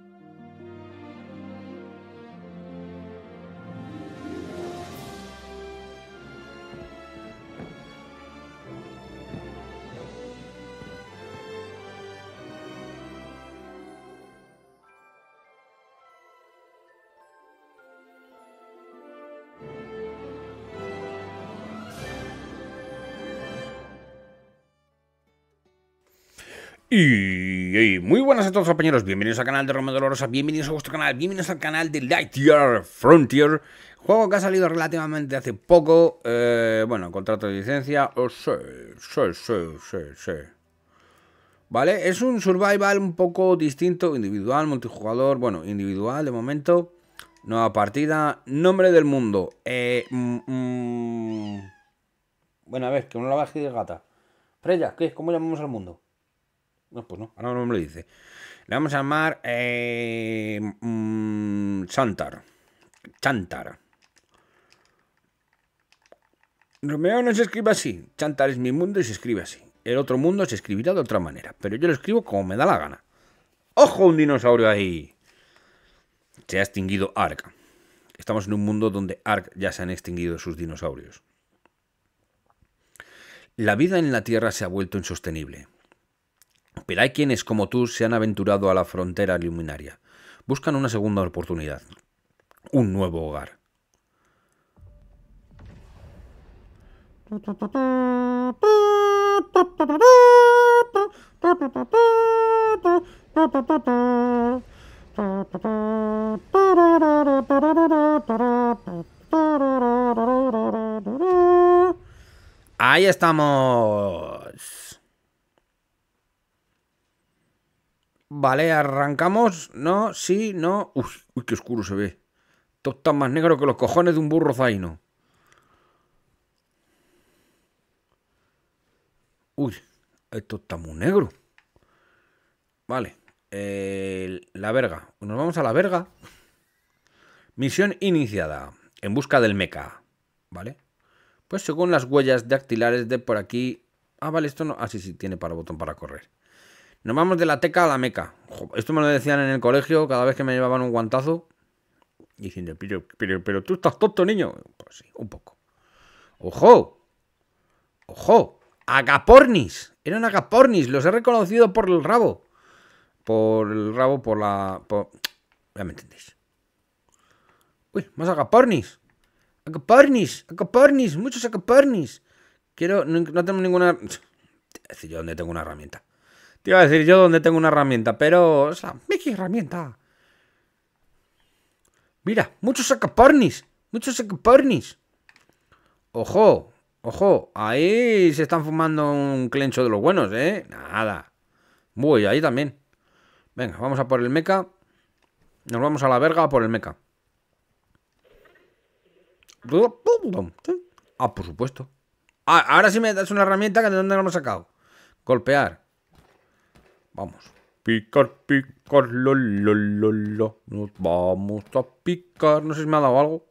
Música Y, muy buenas a todos compañeros, bienvenidos al canal de Romero Dolorosa, bienvenidos a vuestro canal, bienvenidos al canal de Lightyear Frontier, juego que ha salido relativamente hace poco, eh, bueno, contrato de licencia, oh, sí, sí, sí, sí, sí. Vale, es un survival un poco distinto, individual, multijugador, bueno, individual de momento, nueva partida, nombre del mundo, eh, mm, mm. bueno, a ver, que uno la a de gata. Freya, ¿qué? ¿Cómo llamamos al mundo? No, pues no, ahora no me lo dice. Le vamos a llamar eh, mm, Chantar. Chantar. Romeo no se escribe así. Chantar es mi mundo y se escribe así. El otro mundo se escribirá de otra manera. Pero yo lo escribo como me da la gana. ¡Ojo, un dinosaurio ahí! Se ha extinguido Ark. Estamos en un mundo donde Ark ya se han extinguido sus dinosaurios. La vida en la Tierra se ha vuelto insostenible pero hay quienes como tú se han aventurado a la frontera luminaria. Buscan una segunda oportunidad, un nuevo hogar. Ahí estamos. Vale, arrancamos. No, sí, no. Uy, qué oscuro se ve. Esto está más negro que los cojones de un burro zaino. Uy, esto está muy negro. Vale. la verga. Nos vamos a la verga. Misión iniciada. En busca del meca. ¿Vale? Pues según las huellas dactilares de por aquí... Ah, vale, esto no... Ah, sí, sí, tiene para botón para correr. Nos vamos de la teca a la meca. Esto me lo decían en el colegio cada vez que me llevaban un guantazo. Diciendo, pero, pero, tú estás tonto, niño. Pues sí, un poco. ¡Ojo! ¡Ojo! ¡Agapornis! Eran agapornis, los he reconocido por el rabo. Por el rabo, por la. Ya me entendéis. Uy, más agapornis. Agapornis, agapornis, muchos agapornis. Quiero. No, tengo ninguna. Es decir, yo donde tengo una herramienta. Te iba a decir yo donde tengo una herramienta, pero... O sea, herramienta. Mira, muchos sacapornis. Muchos sacapornis. Ojo, ojo. Ahí se están fumando un clencho de los buenos, ¿eh? Nada. Muy ahí también. Venga, vamos a por el meca. Nos vamos a la verga por el meca. Ah, por supuesto. Ah, ahora sí me das una herramienta que de dónde la hemos sacado. Golpear. Vamos. Picar, picar, lo, lo, Nos vamos a picar. No sé si me ha dado algo.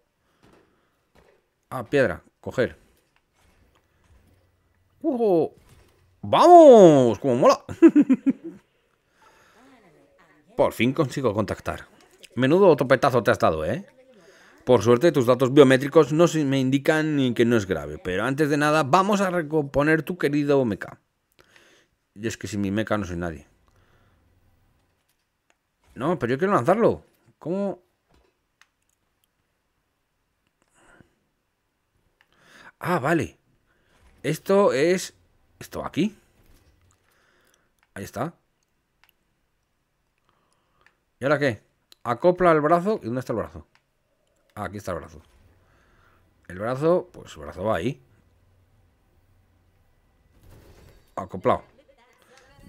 Ah, piedra. Coger. ¡Vamos! ¡Cómo mola! Por fin consigo contactar. Menudo topetazo te has dado, ¿eh? Por suerte, tus datos biométricos no me indican ni que no es grave. Pero antes de nada, vamos a recomponer tu querido Omeka y es que sin mi meca no soy nadie. No, pero yo quiero lanzarlo. ¿Cómo? Ah, vale. Esto es... Esto aquí. Ahí está. ¿Y ahora qué? Acopla el brazo. ¿Y dónde está el brazo? Ah, aquí está el brazo. El brazo, pues el brazo va ahí. Acoplado.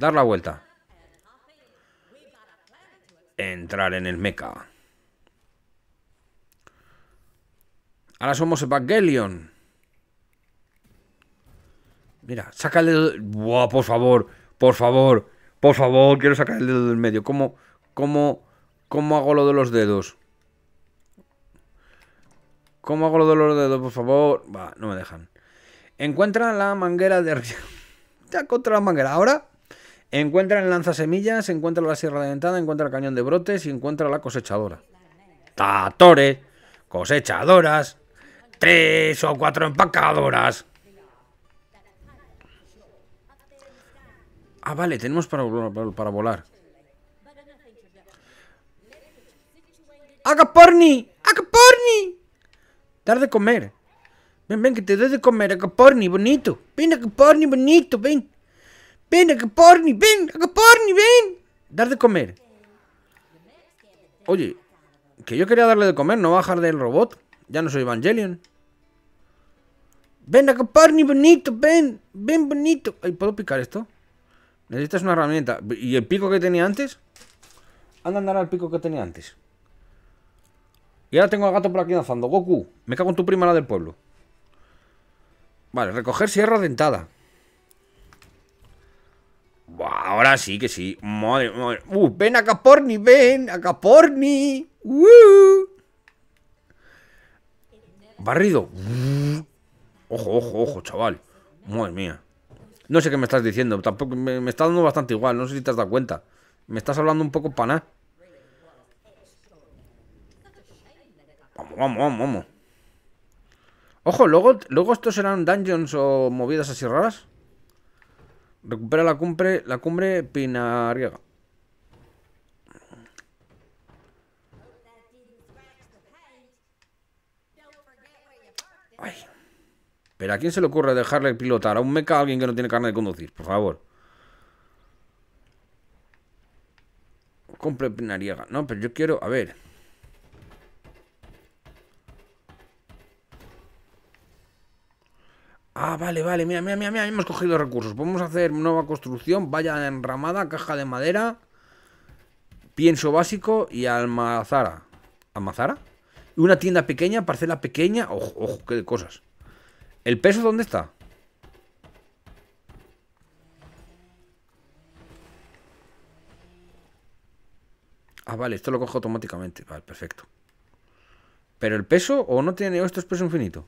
Dar la vuelta. Entrar en el mecha. Ahora somos Evangelion. Mira, saca el dedo... Buah, por favor, por favor, por favor, quiero sacar el dedo del medio. ¿Cómo, cómo, cómo hago lo de los dedos? ¿Cómo hago lo de los dedos, por favor? Va, no me dejan. Encuentra la manguera de... ya encontrado la manguera. Ahora Encuentra el lanzasemillas, encuentra la sierra dentada, encuentra el cañón de brotes y encuentra la cosechadora. Tatores, cosechadoras, tres o cuatro empacadoras. Ah, vale, tenemos para, para volar. Acaporni, acaporni, Dar de comer. Ven, ven, que te doy de comer, acaporni, bonito. Ven, Agaporni, bonito, ven. Ven acá ven ven. Dar de comer. Oye, que yo quería darle de comer, no bajar del robot. Ya no soy Evangelion. Ven que por bonito, ven. Ven, bonito. ¿puedo picar esto? Necesitas una herramienta. ¿Y el pico que tenía antes? Anda, andar al pico que tenía antes. Y ahora tengo al gato por aquí danzando. Goku, me cago en tu prima la del pueblo. Vale, recoger sierra dentada ahora sí que sí. Madre, madre. Uh, ven a Caporni, ven a Caporni. Uh. Barrido. Uh. Ojo, ojo, ojo, chaval. Madre mía. No sé qué me estás diciendo. Tampoco me, está dando bastante igual. No sé si te has dado cuenta. Me estás hablando un poco para Vamos, vamos, vamos, vamos. Ojo, luego, luego estos serán dungeons o movidas así raras. Recupera la cumbre, la cumbre pinariega. Ay. Pero ¿a quién se le ocurre dejarle pilotar? ¿A un meca a alguien que no tiene carne de conducir? Por favor. Cumbre pinariega. No, pero yo quiero... A ver... Ah, vale, vale, mira, mira, mira, mira, hemos cogido recursos. Podemos hacer nueva construcción, valla enramada, caja de madera, pienso básico y almazara. ¿Almazara? Una tienda pequeña, parcela pequeña. Ojo, ojo, qué cosas. ¿El peso dónde está? Ah, vale, esto lo cojo automáticamente. Vale, perfecto. Pero el peso, o no tiene, esto es peso infinito.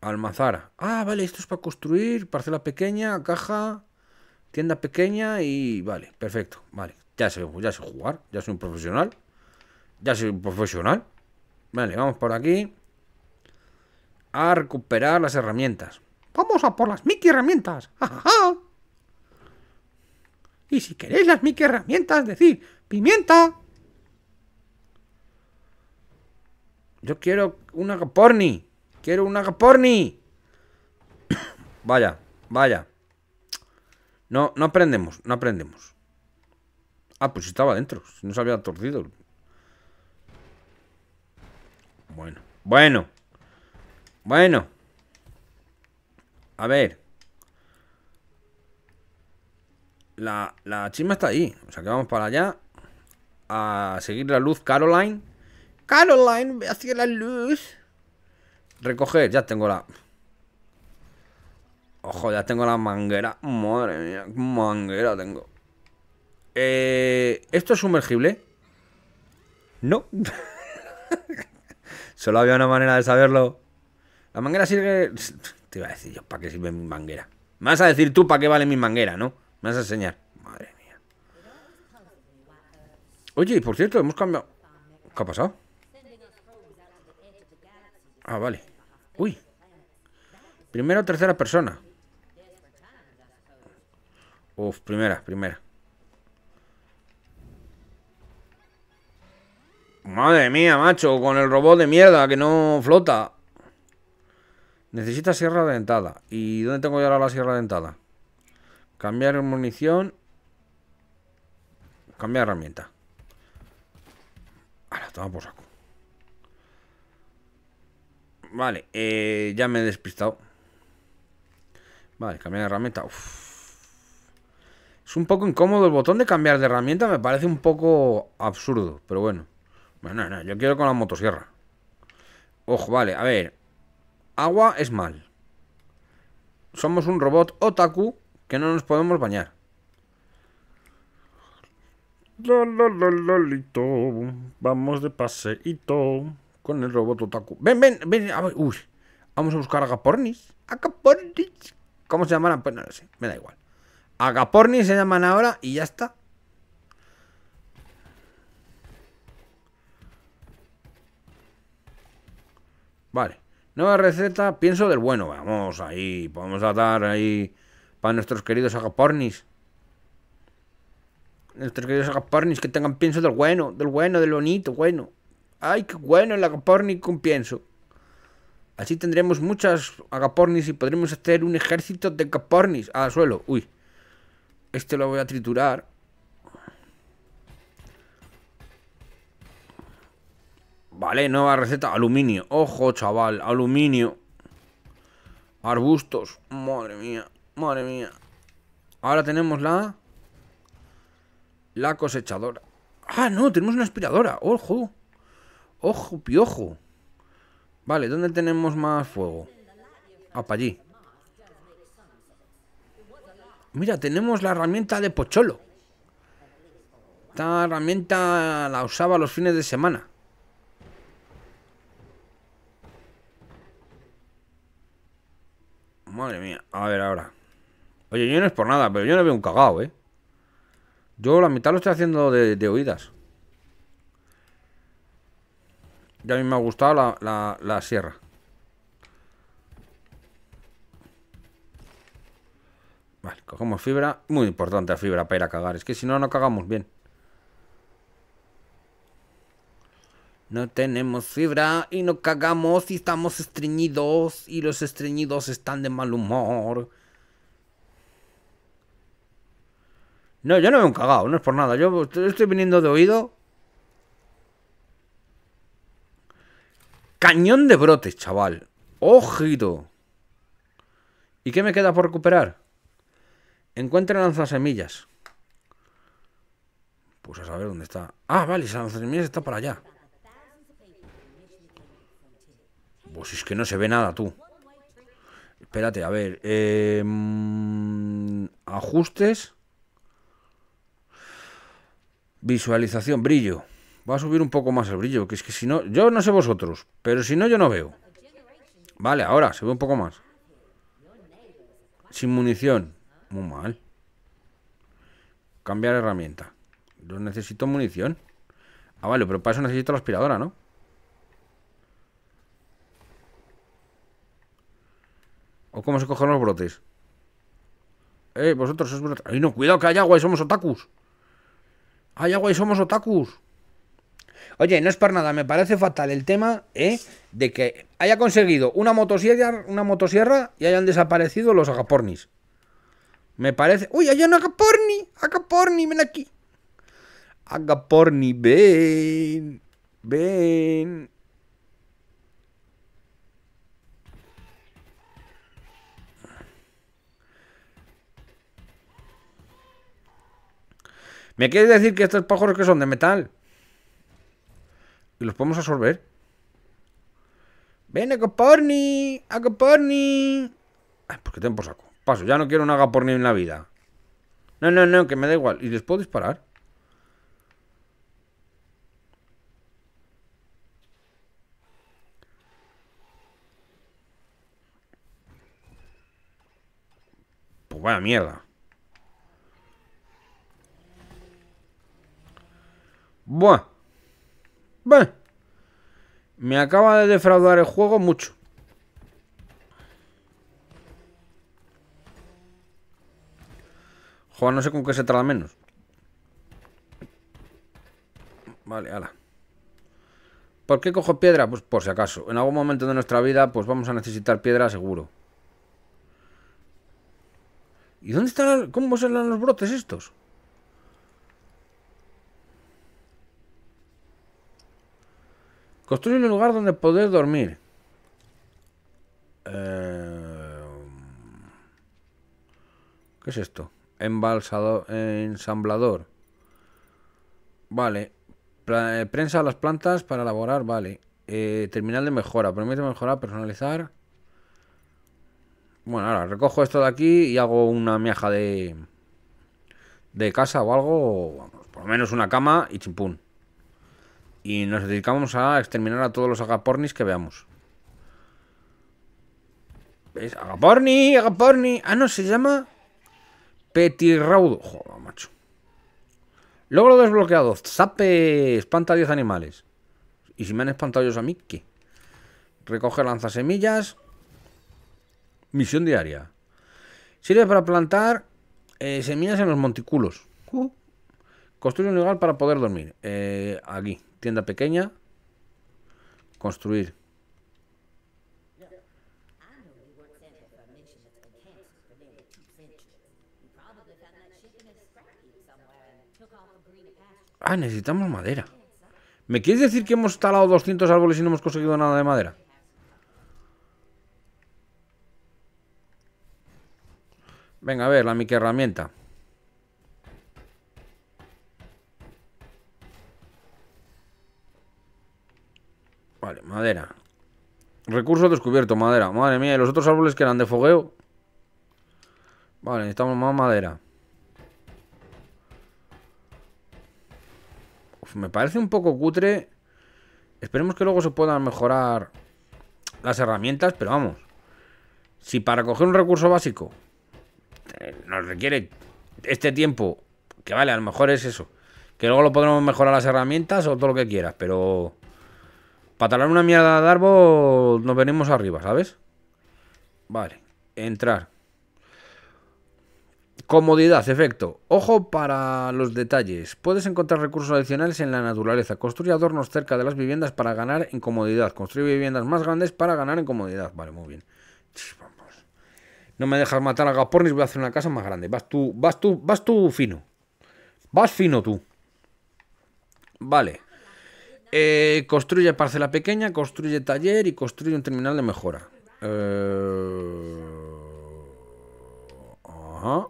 Almazara. Ah, vale, esto es para construir, parcela pequeña, caja, tienda pequeña y... Vale, perfecto, vale. Ya sé, ya sé jugar, ya soy un profesional. Ya soy un profesional. Vale, vamos por aquí. A recuperar las herramientas. Vamos a por las Mickey herramientas. Y si queréis las Mickey herramientas, decir, pimienta. Yo quiero una porni. Quiero una porni. vaya, vaya. No, no aprendemos, no aprendemos. Ah, pues estaba dentro. No se había torcido. Bueno, bueno. Bueno. A ver. La, la chisma está ahí. O sea que vamos para allá. A seguir la luz Caroline. Caroline, ve hacia la luz. Recoger, ya tengo la... Ojo, ya tengo la manguera. Madre mía, manguera tengo. Eh, ¿Esto es sumergible? No. Solo había una manera de saberlo. La manguera sirve... Te iba a decir yo, ¿para qué sirve mi manguera? Me vas a decir tú para qué vale mi manguera, ¿no? Me vas a enseñar. Madre mía. Oye, por cierto, hemos cambiado... ¿Qué ha pasado? Ah, vale. Uy. Primero o tercera persona. Uf, primera, primera. Madre mía, macho, con el robot de mierda que no flota. Necesita sierra dentada. ¿Y dónde tengo yo ahora la sierra dentada? Cambiar munición. Cambiar herramienta. Ahora, toma por saco. Vale, eh, ya me he despistado. Vale, cambiar de herramienta. Es un poco incómodo el botón de cambiar de herramienta, me parece un poco absurdo, pero bueno. Bueno, no, yo quiero con la motosierra. Ojo, vale, a ver. Agua es mal. Somos un robot otaku que no nos podemos bañar. vamos de paseito con el robot Otaku. Ven, ven, ven. uy. Vamos a buscar agapornis. Agapornis. ¿Cómo se llaman? Pues no lo sé. Me da igual. Agapornis se llaman ahora y ya está. Vale. Nueva receta, pienso del bueno. Vamos ahí, podemos dar ahí para nuestros queridos agapornis. Nuestros queridos agapornis que tengan pienso del bueno, del bueno, del bonito, bueno. ¡Ay, qué bueno el agaporni con pienso! Así tendremos muchas agapornis y podremos hacer un ejército de agapornis. Al suelo, uy. Este lo voy a triturar. Vale, nueva receta. Aluminio. Ojo, chaval. Aluminio. Arbustos. Madre mía. Madre mía. Ahora tenemos la... La cosechadora. Ah, no, tenemos una aspiradora. Ojo. ¡Ojo, piojo! Vale, ¿dónde tenemos más fuego? Ah, para allí. Mira, tenemos la herramienta de Pocholo. Esta herramienta la usaba los fines de semana. Madre mía, a ver ahora. Oye, yo no es por nada, pero yo no veo un cagao, ¿eh? Yo la mitad lo estoy haciendo de, de oídas. a mí me ha gustado la, la, la sierra. Vale, cogemos fibra. Muy importante la fibra para ir a cagar. Es que si no, no cagamos bien. No tenemos fibra y no cagamos y estamos estreñidos y los estreñidos están de mal humor. No, yo no me he cagado, no es por nada. Yo estoy viniendo de oído Cañón de brotes, chaval. Ojito. ¿Y qué me queda por recuperar? Encuentra lanzasemillas. Pues a saber dónde está. Ah, vale, esa lanzasemillas está para allá. Pues es que no se ve nada, tú. Espérate, a ver. Em, ajustes. Visualización, brillo. Voy a subir un poco más el brillo, que es que si no... Yo no sé vosotros, pero si no yo no veo. Vale, ahora se ve un poco más. Sin munición. Muy mal. Cambiar herramienta. Yo necesito munición. Ah, vale, pero para eso necesito la aspiradora, ¿no? ¿O cómo se cogen los brotes? Eh, vosotros es brotes. Ay, no, cuidado que hay agua y somos otakus. Hay agua y somos otakus. Oye, no es para nada, me parece fatal el tema ¿eh? de que haya conseguido una motosierra, una motosierra y hayan desaparecido los agapornis. Me parece. ¡Uy, hay un agaporni! ¡Agaporni, ven aquí! Agaporni, ven. Ven. ¿Me quiere decir que estos pájaros que son de metal? y los podemos absorber. ¡Ven, Agaporni! ¡Agaporni! Ay, pues que tengo por saco. Paso, ya no quiero un Agaporni en la vida. No, no, no, que me da igual. ¿Y les puedo disparar? Pues vaya mierda. Buah. Bah, me acaba de defraudar el juego mucho. Juan no sé con qué se trata menos. Vale, ala. ¿Por qué cojo piedra? Pues por si acaso. En algún momento de nuestra vida, pues vamos a necesitar piedra seguro. ¿Y dónde están? ¿Cómo los brotes estos? Construye un lugar donde poder dormir. Eh, ¿Qué es esto? Embalsador, ensamblador. Vale. Eh, prensa las plantas para elaborar, vale. Eh, terminal de mejora. Permite mejorar, personalizar. Bueno, ahora recojo esto de aquí y hago una miaja de... De casa o algo. por lo menos una cama y chimpún. Y nos dedicamos a exterminar a todos los agapornis que veamos. ¿Ves? Agaporni, agaporni. Ah, no, se llama Petirraudo. Joder, macho. Logro desbloqueado. Zape espanta 10 animales. ¿Y si me han espantado ellos a mí? ¿Qué? Recoge lanzasemillas. Misión diaria. Sirve para plantar eh, semillas en los montículos. Uh. Construye un lugar para poder dormir. Eh, aquí. Tienda pequeña. Construir. Ah, necesitamos madera. ¿Me quieres decir que hemos talado 200 árboles y no hemos conseguido nada de madera? Venga, a ver, la mica herramienta. Madera. Recurso descubierto, madera. Madre mía, ¿y los otros árboles que eran de fogueo? Vale, necesitamos más madera. me parece un poco cutre. Esperemos que luego se puedan mejorar las herramientas, pero vamos. Si para coger un recurso básico eh, nos requiere este tiempo, que vale, a lo mejor es eso. Que luego lo podremos mejorar las herramientas o todo lo que quieras, pero... Para una mierda de árbol nos venimos arriba, ¿sabes? Vale, entrar. Comodidad, efecto. Ojo para los detalles. Puedes encontrar recursos adicionales en la naturaleza. Construye adornos cerca de las viviendas para ganar en comodidad. Construye viviendas más grandes para ganar en comodidad. Vale, muy bien. No me dejas matar a Gapornis, voy a hacer una casa más grande. Vas tú, vas tú, vas tú fino. Vas fino tú. Vale. Eh, construye parcela pequeña, construye taller y construye un terminal de mejora. Eh, ajá.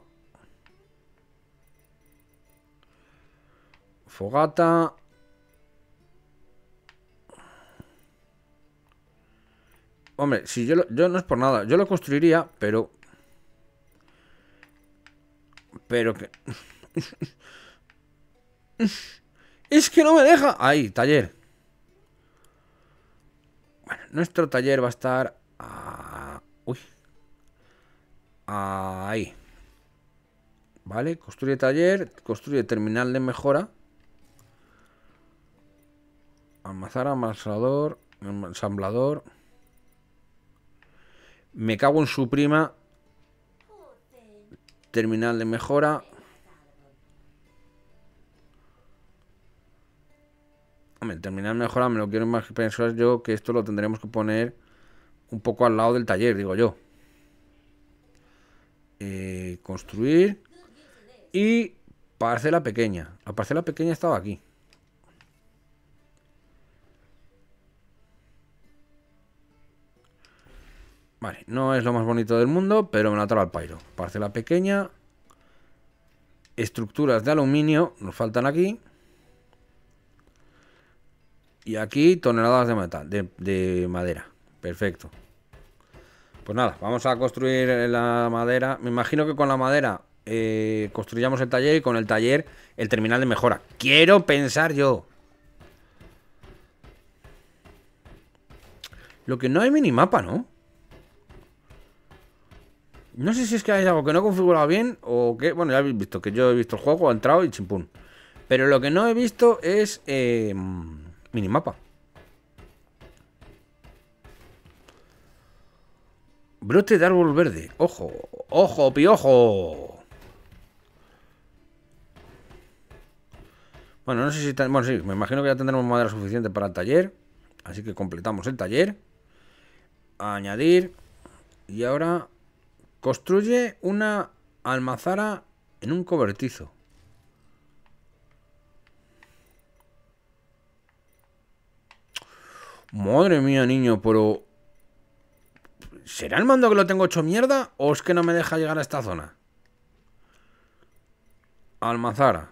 Fogata. Hombre, si yo, yo no es por nada. Yo lo construiría, pero... Pero que... Es que no me deja. Ahí, taller. Bueno, nuestro taller va a estar... Uy. Ahí. Vale, construye taller, construye terminal de mejora. Almazar, amasador, ensamblador. Me cago en su prima. Terminal de mejora. Hombre, terminar mejora me lo quiero más pensar yo que esto lo tendremos que poner un poco al lado del taller, digo yo. Eh, construir y parcela pequeña. La parcela pequeña estaba aquí. Vale, no es lo más bonito del mundo, pero me la trae al pairo. Parcela pequeña. Estructuras de aluminio nos faltan aquí. Y aquí toneladas de, metal, de, madera. Perfecto. Pues nada, vamos a construir la madera. Me imagino que con la madera eh, construyamos el taller y con el taller el terminal de mejora. Quiero pensar yo. Lo que no hay minimapa, ¿no? No sé si es que hay algo que no he configurado bien o que... Bueno, ya habéis visto que yo he visto el juego, he entrado y chimpún. Pero lo que no he visto es... Eh, Minimapa. Brote de árbol verde. Ojo, ojo, piojo. Bueno, no sé si... Bueno, sí, me imagino que ya tendremos madera suficiente para el taller. Así que completamos el taller. Añadir. Y ahora... Construye una almazara en un cobertizo. Madre mía, niño, pero... ¿Será el mando que lo tengo hecho mierda o es que no me deja llegar a esta zona? Almazara.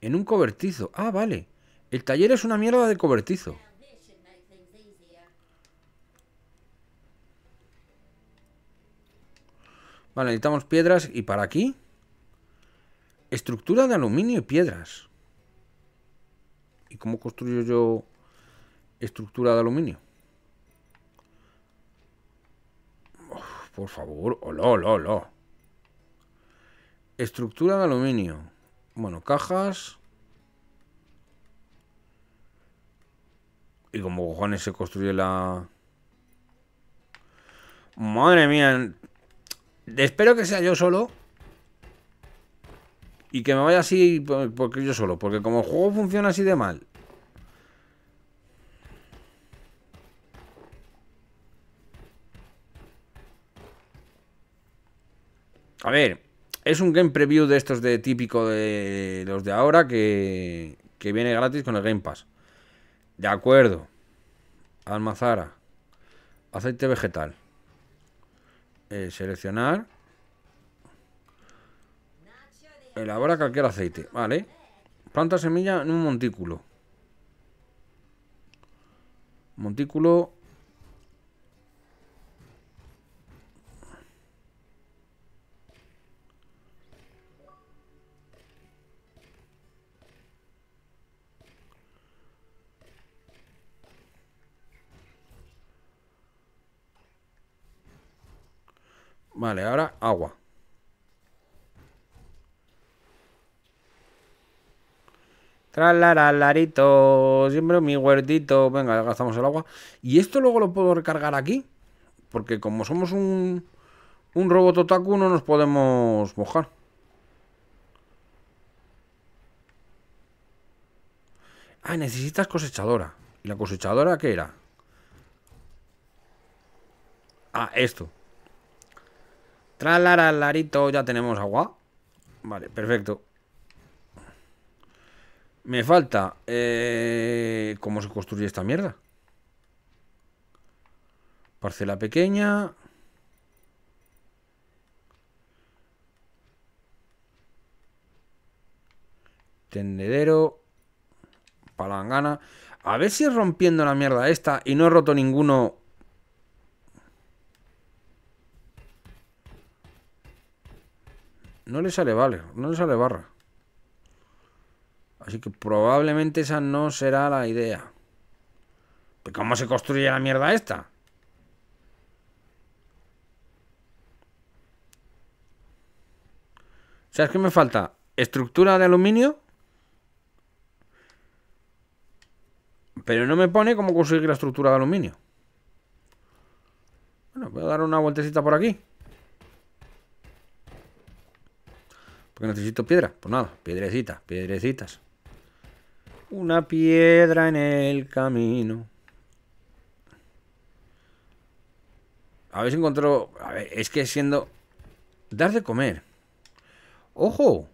En un cobertizo. Ah, vale. El taller es una mierda de cobertizo. Vale, necesitamos piedras. ¿Y para aquí? Estructura de aluminio y piedras. ¿Y cómo construyo yo estructura de aluminio? por favor, ¡Hola, hola, hola! Estructura de aluminio. Bueno, cajas. Y como cojones se construye la... Madre mía. Espero que sea yo solo y que me vaya así porque yo solo, porque como el juego funciona así de mal. A ver, es un game preview de estos de típico de los de ahora que, viene gratis con el Game Pass. De acuerdo. Almazara. Aceite vegetal. Eh, seleccionar. Elabora cualquier aceite. Vale. Planta semilla en un montículo. Montículo. Vale, ahora agua. larito siempre mi huertito. Venga, gastamos el agua. Y esto luego lo puedo recargar aquí. Porque como somos un, un robot otaku, no nos podemos mojar. Ah, necesitas cosechadora. ¿Y la cosechadora qué era? Ah, esto. larito ya tenemos agua. Vale, perfecto. Me falta. Eh, ¿Cómo se construye esta mierda? Parcela pequeña. Tendedero. Palangana. A ver si rompiendo la mierda esta y no he roto ninguno. No le sale vale, no le sale barra. Así que probablemente esa no será la idea. ¿Pero pues, ¿Cómo se construye la mierda esta? ¿Sabes qué me falta? Estructura de aluminio. Pero no me pone cómo conseguir la estructura de aluminio. Bueno, voy a dar una vueltecita por aquí. Porque necesito piedra. Pues nada, piedrecitas, piedrecitas. Una piedra en el camino. A ver si encontró... A ver, es que siendo... Dar de comer. ¡Ojo!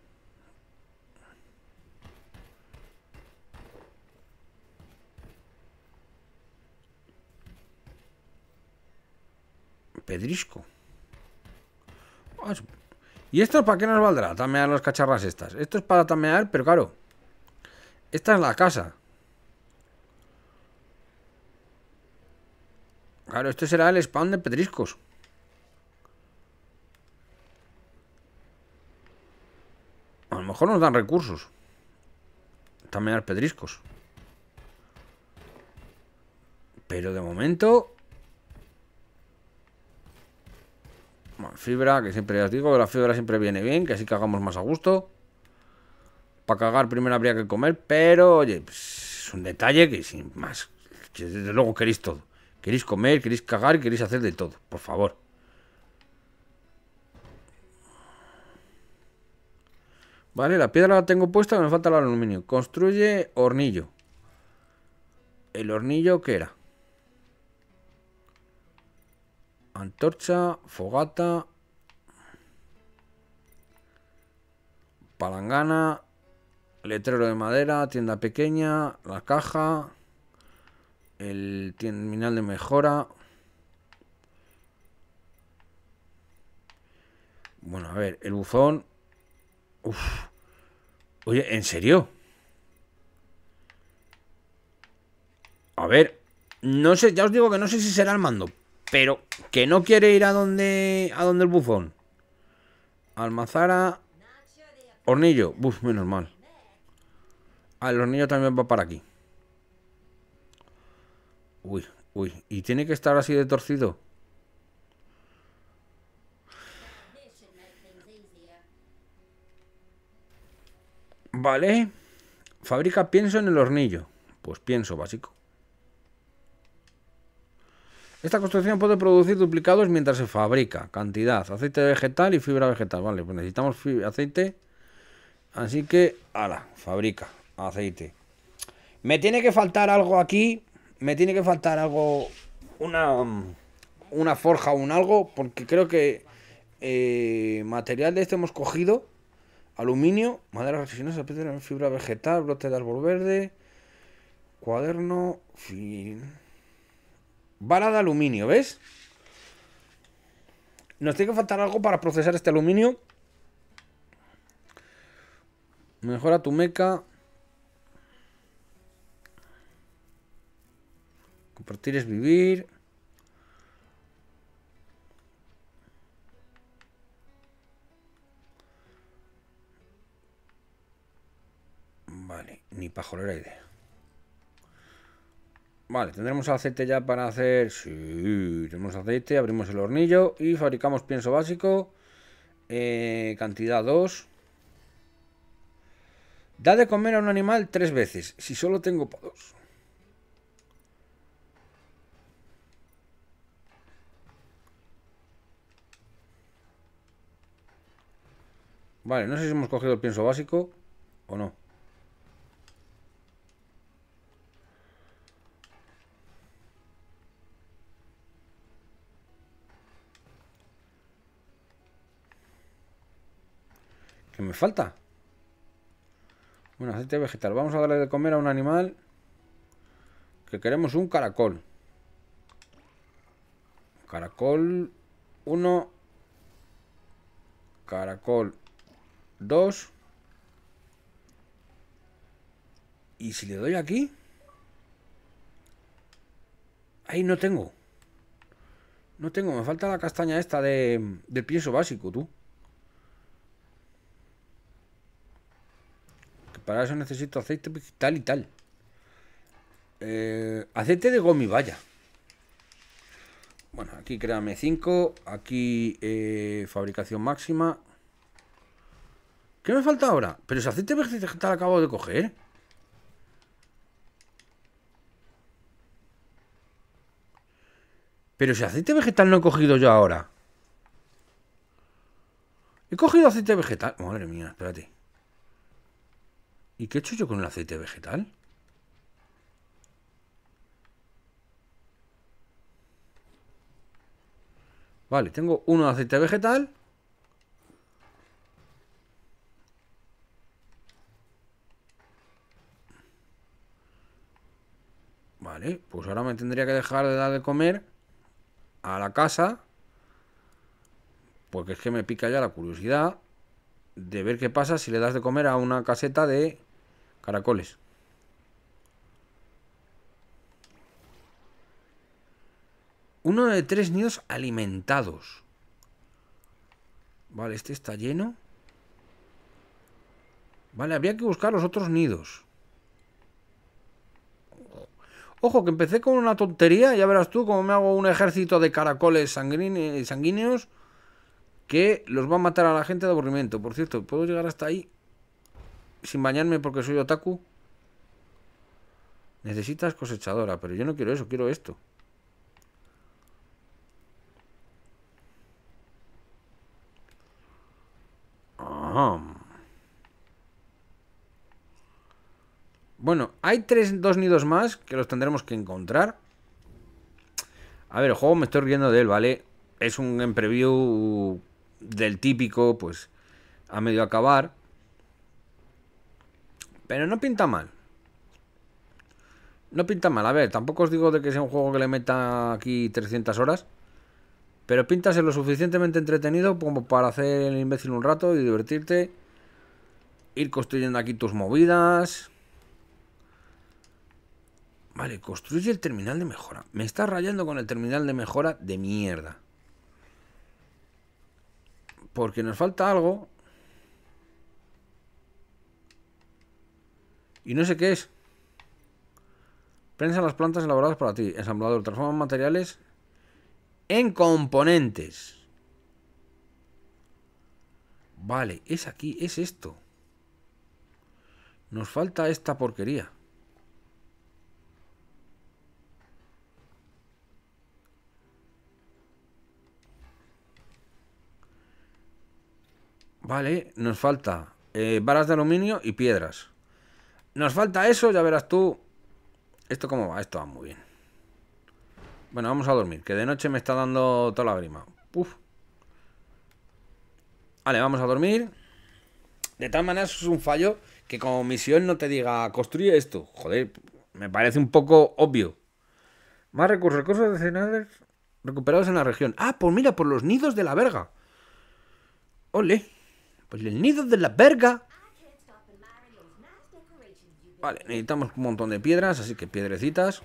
Pedrisco. Ah, ¿Y esto para qué nos valdrá? Tamear las cacharras estas. Esto es para tamear, pero claro... Esta es la casa. Claro, este será el spawn de pedriscos A lo mejor nos dan recursos. También pedriscos Pero de momento... fibra, que siempre ya os digo, la fibra siempre viene bien, que así que hagamos más a gusto. Para cagar primero habría que comer, pero oye, pues, es un detalle que sin más. Desde luego queréis todo. Queréis comer, queréis cagar, queréis hacer de todo. Por favor. Vale, la piedra la tengo puesta, me falta el aluminio. Construye hornillo. ¿El hornillo qué era? Antorcha, fogata, palangana, Letrero de madera, tienda pequeña, la caja, el terminal de mejora. Bueno, a ver, el buzón. Oye, ¿en serio? A ver, no sé, ya os digo que no sé si será el mando, pero que no quiere ir a donde a donde el buzón. Almazara, hornillo, Uf, menos mal. Ah, el hornillo también va para aquí. Uy, uy. ¿Y tiene que estar así de torcido? Vale. Fabrica pienso en el hornillo. Pues pienso básico. Esta construcción puede producir duplicados mientras se fabrica. Cantidad, aceite vegetal y fibra vegetal. Vale, pues necesitamos aceite. Así que, ala, fabrica aceite. Me tiene que faltar algo aquí. Me tiene que faltar algo. Una. Una forja o un algo. Porque creo que. Eh, material de este hemos cogido. Aluminio. Madera resinosa. Fibra vegetal. Brote de árbol verde. Cuaderno. Fin. Vara de aluminio, ¿ves? Nos tiene que faltar algo para procesar este aluminio. Mejora tu meca. Compartir es vivir. Vale, ni pajolera idea. Vale, tendremos aceite ya para hacer... Sí, tenemos aceite, abrimos el hornillo y fabricamos pienso básico. Eh, cantidad 2. Da de comer a un animal tres veces, si solo tengo Vale, no sé si hemos cogido el pienso básico o no. ¿Qué me falta? Bueno, aceite vegetal. Vamos a darle de comer a un animal que queremos un caracol. Caracol 1. Caracol 2. Y si le doy aquí... Ahí no tengo. No tengo, me falta la castaña esta de, del pienso básico, tú. para eso necesito aceite tal y tal. Eh, aceite de gomi, vaya. Bueno, aquí créame 5. Aquí eh, fabricación máxima. ¿Qué me falta ahora? Pero ese aceite vegetal acabo de coger. Pero ese aceite vegetal no he cogido yo ahora. He cogido aceite vegetal. Madre mía, espérate. ¿Y qué he hecho yo con el aceite vegetal? Vale, tengo uno de aceite vegetal. Vale, pues ahora me tendría que dejar de dar de comer a la casa. Porque es que me pica ya la curiosidad de ver qué pasa si le das de comer a una caseta de caracoles. Uno de tres nidos alimentados. Vale, este está lleno. Vale, había que buscar los otros nidos. Ojo, que empecé con una tontería, ya verás tú cómo me hago un ejército de caracoles sanguíneos que los va a matar a la gente de aburrimiento. Por cierto, ¿puedo llegar hasta ahí sin bañarme porque soy otaku? Necesitas cosechadora, pero yo no quiero eso, quiero esto. Ah. Bueno, hay tres, dos nidos más que los tendremos que encontrar. A ver, el juego me estoy riendo de él, ¿vale? Es un en preview del típico, pues a medio acabar. Pero no pinta mal. No pinta mal. A ver, tampoco os digo de que sea un juego que le meta aquí 300 horas. Pero pinta lo suficientemente entretenido como para hacer el imbécil un rato y divertirte. Ir construyendo aquí tus movidas. Vale, construye el terminal de mejora. Me está rayando con el terminal de mejora de mierda. Porque nos falta algo. Y no sé qué es. Prensa las plantas elaboradas para ti. Ensamblador. Transforma materiales en componentes. Vale, es aquí, es esto. Nos falta esta porquería. Vale, nos falta eh, varas de aluminio y piedras. Nos falta eso, ya verás tú. ¿Esto cómo va? Esto va muy bien. Bueno, vamos a dormir, que de noche me está dando toda la grima. Vale, vamos a dormir. De tal manera, eso es un fallo que como misión no te diga construye esto. Joder, me parece un poco obvio. Más recursos, recursos de cenar recuperados en la región. Ah, pues mira, por los nidos de la verga. Ole. Pues el nido de la verga. Vale, necesitamos un montón de piedras, así que piedrecitas.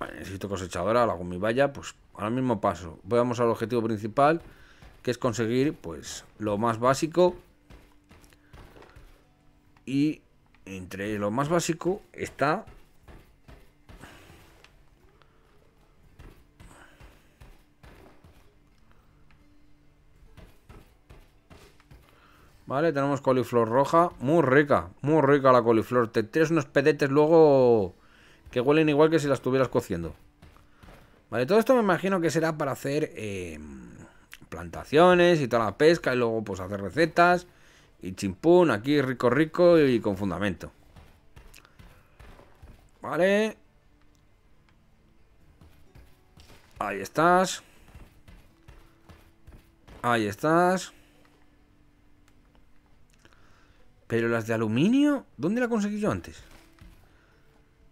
Vale, necesito cosechadora, la mi valla. Pues ahora mismo paso. Vamos al objetivo principal, que es conseguir, pues, lo más básico. Y entre lo más básico está Vale, tenemos coliflor roja. Muy rica, muy rica la coliflor. Te tienes unos pedetes luego que huelen igual que si las estuvieras cociendo. Vale, todo esto me imagino que será para hacer em, plantaciones y toda la pesca y luego pues hacer recetas. Y chimpún, aquí rico rico y con fundamento. Vale. Ahí estás. Ahí estás. Pero las de aluminio, ¿dónde la conseguí yo antes?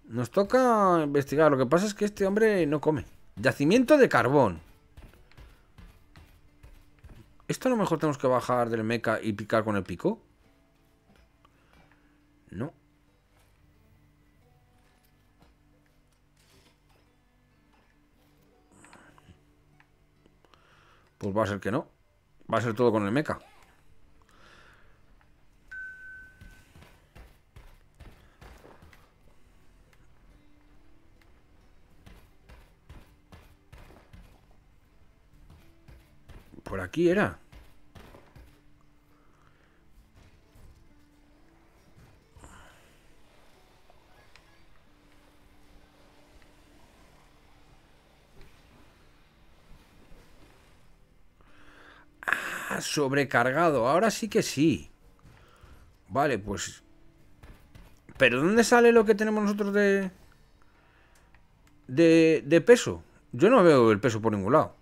Nos toca investigar. Lo que pasa es que este hombre no come. Yacimiento de carbón. ¿Esto a lo mejor tenemos que bajar del meca y picar con el pico? No. Pues va a ser que no. Va a ser todo con el meca Por aquí era. Ah, sobrecargado. Ahora sí que sí. Vale, pues... ¿Pero dónde sale lo que tenemos nosotros de... De, de peso? Yo no veo el peso por ningún lado.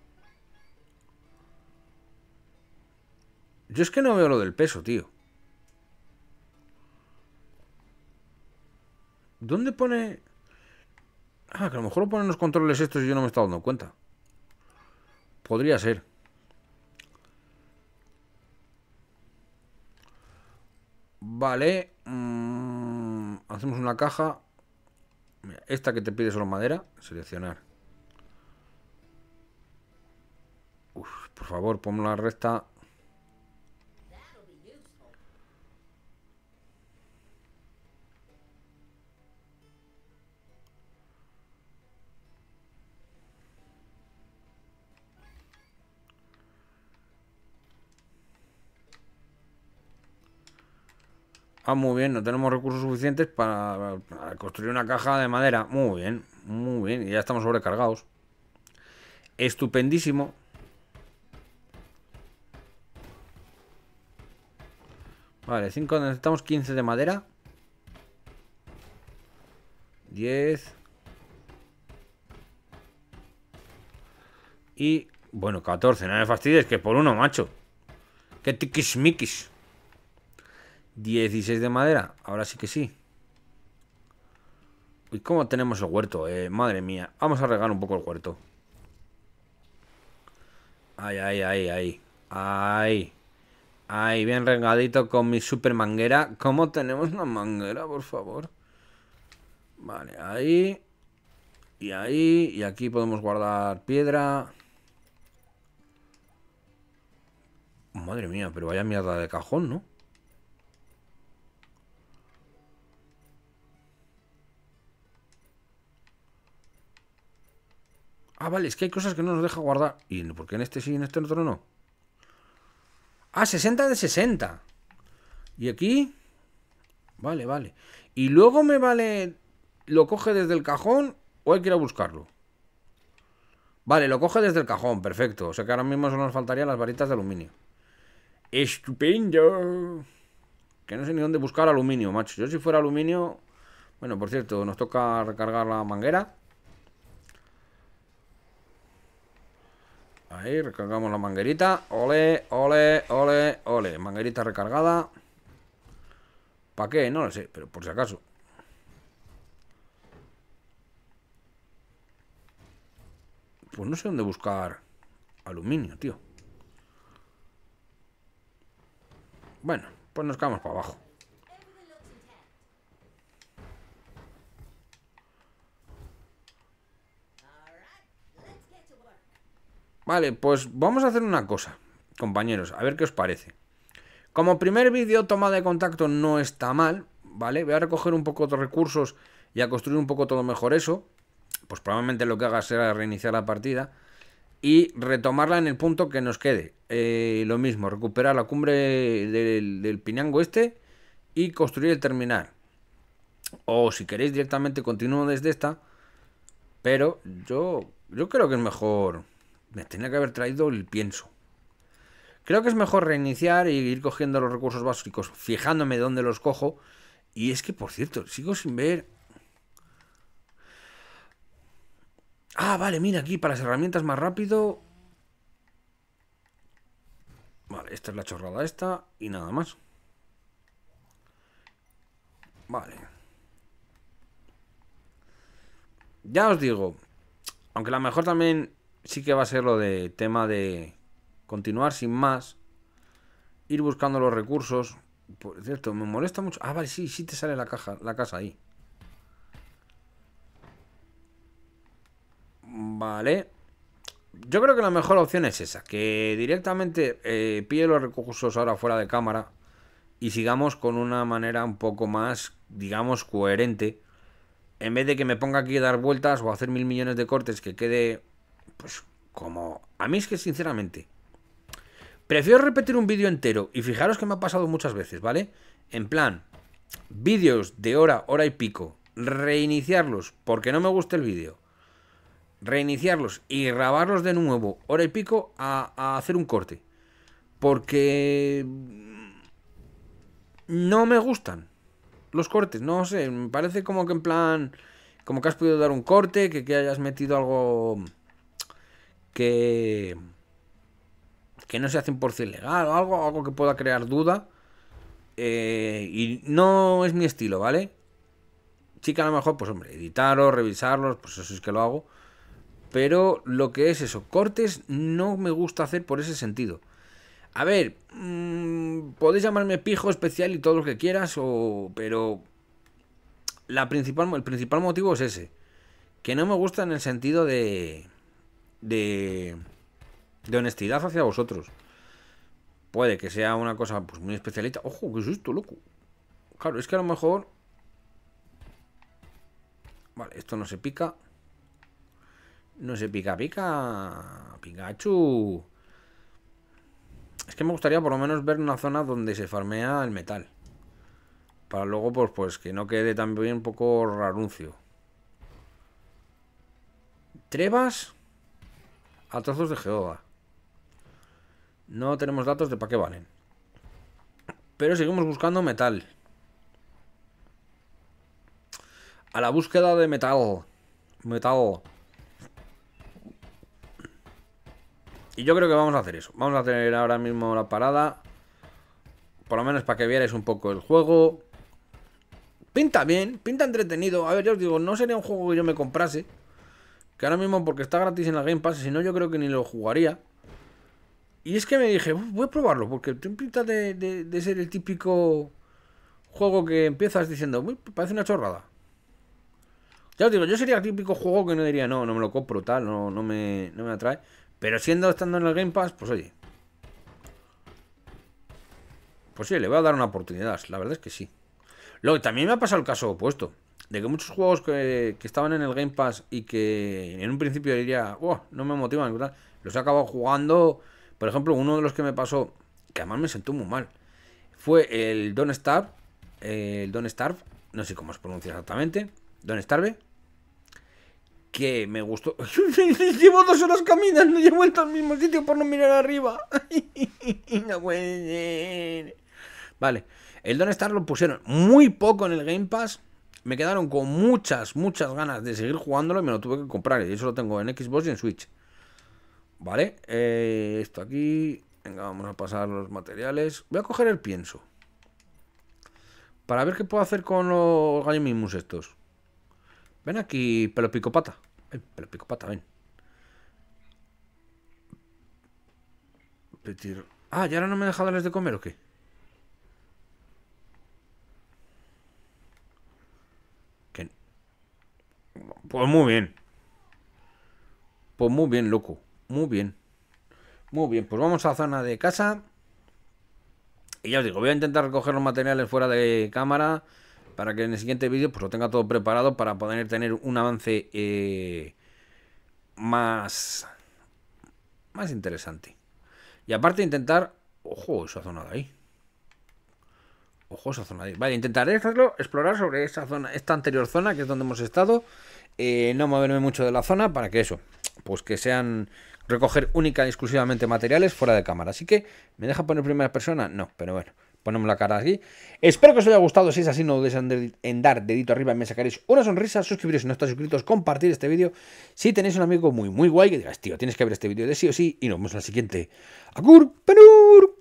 Yo es que no veo lo del peso, tío. ¿Dónde pone...? Ah, que a lo mejor lo ponen los controles estos y yo no me he estado dando cuenta. Podría ser. Vale. Mm, hacemos una caja. Mira, esta que te pide solo madera. Seleccionar. Uf, por favor, ponme la recta. Ah, muy bien, no tenemos recursos suficientes para, construir una caja de madera. Muy bien, muy bien, y ya estamos sobrecargados. Estupendísimo. Vale, 5 necesitamos 15 de madera. 10. Y, bueno, 14, no me fastidies, que por uno, macho. Que tiquismiquis. 16 de madera. Ahora sí que sí. ¿Y cómo tenemos el huerto? Eh, madre mía. Vamos a regar un poco el huerto. Ay, ay, ay, ay. Ay. Ay, bien regadito con mi super manguera. ¿Cómo tenemos una manguera, por favor? Vale, ahí. Y ahí. Y aquí podemos guardar piedra. Madre mía, pero vaya mierda de cajón, ¿no? Ah, vale, es que hay cosas que no nos deja guardar. ¿Y por qué en este sí y en este otro no? Ah, 60 de 60. Y aquí... Vale, vale. Y luego me vale... ¿Lo coge desde el cajón o hay que ir a buscarlo? Vale, lo coge desde el cajón, perfecto. O sea que ahora mismo solo nos faltarían las varitas de aluminio. ¡Estupendo! Que no sé ni dónde buscar aluminio, macho. Yo si fuera aluminio... Bueno, por cierto, nos toca recargar la manguera. Ahí, recargamos la manguerita. Ole, ole, ole, ole. Manguerita recargada. ¿Para qué? No lo sé, pero por si acaso. Pues no sé dónde buscar aluminio, tío. Bueno, pues nos quedamos para abajo. Vale, pues vamos a hacer una cosa, compañeros, a ver qué os parece. Como primer vídeo, toma de contacto no está mal, ¿vale? Voy a recoger un poco de recursos y a construir un poco todo mejor eso. Pues probablemente lo que haga será reiniciar la partida y retomarla en el punto que nos quede. Eh, lo mismo, recuperar la cumbre del, del Pinango este y construir el terminal. O si queréis directamente continúo desde esta, pero yo, yo creo que es mejor... Me tenía que haber traído el pienso. Creo que es mejor reiniciar e ir cogiendo los recursos básicos, fijándome dónde los cojo. Y es que, por cierto, sigo sin ver... Ah, vale, mira aquí, para las herramientas más rápido... Vale, esta es la chorrada esta y nada más. Vale. Ya os digo, aunque la mejor también sí que va a ser lo de tema de continuar sin más, ir buscando los recursos. Por cierto, me molesta mucho. Ah, vale, sí, sí te sale la caja, la casa ahí. Vale. Yo creo que la mejor opción es esa, que directamente eh, pille los recursos ahora fuera de cámara y sigamos con una manera un poco más, digamos, coherente. En vez de que me ponga aquí a dar vueltas o hacer mil millones de cortes que quede pues como... A mí es que sinceramente... Prefiero repetir un vídeo entero. Y fijaros que me ha pasado muchas veces, ¿vale? En plan, vídeos de hora, hora y pico. Reiniciarlos porque no me gusta el vídeo. Reiniciarlos y grabarlos de nuevo, hora y pico, a, hacer un corte. Porque... No me gustan los cortes, no sé. Me parece como que en plan como que has podido dar un corte, que, que hayas metido algo que, que no sea 100% legal o algo, algo que pueda crear duda. Eh, y no es mi estilo, ¿vale? Sí que a lo mejor, pues hombre, editarlos, revisarlos, pues eso es que lo hago. Pero lo que es eso, cortes no me gusta hacer por ese sentido. A ver, mm, podéis llamarme pijo especial y todo lo que quieras, o, pero la principal, el principal motivo es ese. Que no me gusta en el sentido de de, de honestidad hacia vosotros. Puede que sea una cosa pues, muy especialista Ojo, qué esto, loco. Claro, es que a lo mejor... Vale, esto no se pica. No se pica, pica. Pikachu. Es que me gustaría por lo menos ver una zona donde se farmea el metal. Para luego, pues, pues que no quede también un poco raruncio. Trevas a trozos de Jehová. No tenemos datos de para qué valen. Pero seguimos buscando metal. A la búsqueda de metal. Metal. Y yo creo que vamos a hacer eso. Vamos a tener ahora mismo la parada. Por lo menos para que vierais un poco el juego. Pinta bien, pinta entretenido. A ver, yo os digo, no sería un juego que yo me comprase. Que ahora mismo porque está gratis en la Game Pass, si no yo creo que ni lo jugaría. Y es que me dije, voy a probarlo, porque te pinta de, ser el típico juego que empiezas diciendo, Uy, parece una chorrada. Ya os digo, yo sería el típico juego que no diría, no, no me lo compro, tal, no, no, me, no me atrae. Pero siendo estando en el Game Pass, pues oye. Pues sí, le voy a dar una oportunidad, la verdad es que sí. Luego, también me ha pasado el caso opuesto de que muchos juegos que, estaban en el Game Pass y que en un principio diría, no me motivan, los he acabado jugando. Por ejemplo, uno de los que me pasó, que además me sentó muy mal, fue el Don Starve. El Don Starve, no sé cómo se pronuncia exactamente. Don't Starve. Que me gustó. llevo dos horas caminando y he vuelto al mismo sitio por no mirar arriba. Vale. El Don Starve lo pusieron muy poco en el Game Pass me quedaron con muchas, muchas ganas de seguir jugándolo y me lo tuve que comprar. Y eso lo tengo en Xbox y en Switch. Vale, eh, esto aquí. Venga, vamos a pasar los materiales. Voy a coger el pienso. Para ver qué puedo hacer con los gallimimus estos. Ven aquí, pelo pata Ven, pelo pata, ven. Ah, ¿y ahora no me he dejado les de comer o qué? Pues muy bien. Pues muy bien, loco. Muy bien. Muy bien, pues vamos a zona de casa. Y ya os digo, voy a intentar recoger los materiales fuera de cámara para que en el siguiente vídeo pues lo tenga todo preparado para poder tener un avance eh, más, más interesante. Y aparte intentar... Ojo, esa zona de ahí. Ojo, esa zona de ahí. Vale, intentaré hacerlo, explorar sobre esa zona, esta anterior zona que es donde hemos estado. Eh, no moverme mucho de la zona para que eso, pues que sean recoger única y exclusivamente materiales fuera de cámara. Así que, ¿me deja poner primera persona? No, pero bueno, ponemos la cara aquí. Espero que os haya gustado, si es así no dudéis en dar dedito arriba y me sacaréis una sonrisa, suscribiros si no estáis suscritos, compartir este vídeo. Si tenéis un amigo muy muy guay que digas, tío, tienes que ver este vídeo de sí o sí y nos vemos en la siguiente. ¡Agur, penur!